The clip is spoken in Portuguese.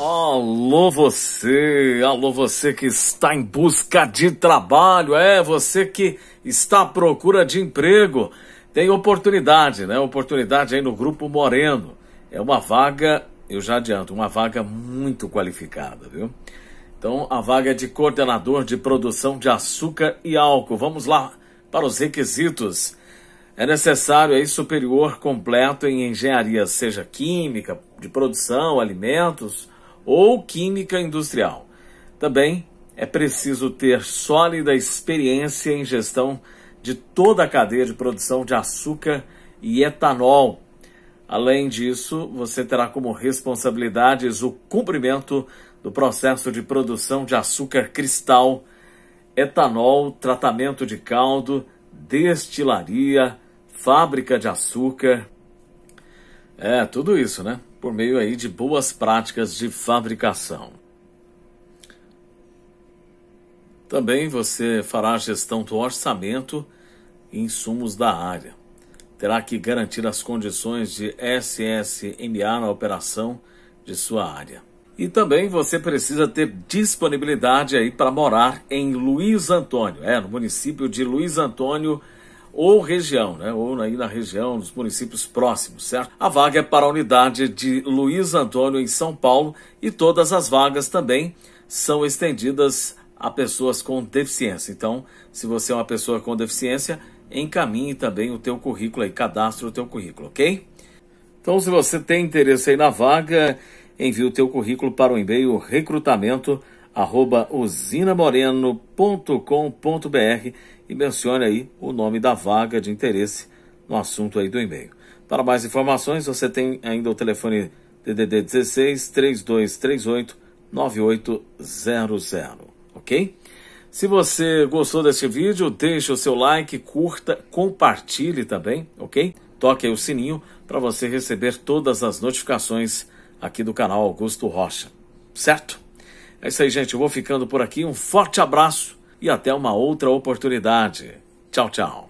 Alô você, alô você que está em busca de trabalho, é você que está à procura de emprego, tem oportunidade, né? Oportunidade aí no Grupo Moreno. É uma vaga, eu já adianto, uma vaga muito qualificada, viu? Então a vaga é de coordenador de produção de açúcar e álcool. Vamos lá para os requisitos. É necessário aí superior completo em engenharia, seja química, de produção, alimentos ou química industrial. Também é preciso ter sólida experiência em gestão de toda a cadeia de produção de açúcar e etanol. Além disso, você terá como responsabilidades o cumprimento do processo de produção de açúcar cristal, etanol, tratamento de caldo, destilaria, fábrica de açúcar. É, tudo isso, né? por meio aí de boas práticas de fabricação. Também você fará a gestão do orçamento e insumos da área. Terá que garantir as condições de SSMA na operação de sua área. E também você precisa ter disponibilidade aí para morar em Luiz Antônio, é, no município de Luiz Antônio, ou região, né? ou aí na região, nos municípios próximos, certo? A vaga é para a unidade de Luiz Antônio em São Paulo e todas as vagas também são estendidas a pessoas com deficiência. Então, se você é uma pessoa com deficiência, encaminhe também o teu currículo aí, cadastre o teu currículo, ok? Então, se você tem interesse aí na vaga, envie o teu currículo para o e-mail recrutamento.com arroba usinamoreno.com.br e mencione aí o nome da vaga de interesse no assunto aí do e-mail. Para mais informações, você tem ainda o telefone DDD 16 3238 9800, ok? Se você gostou deste vídeo, deixe o seu like, curta, compartilhe também, ok? Toque aí o sininho para você receber todas as notificações aqui do canal Augusto Rocha, certo? É isso aí, gente. Eu vou ficando por aqui. Um forte abraço e até uma outra oportunidade. Tchau, tchau.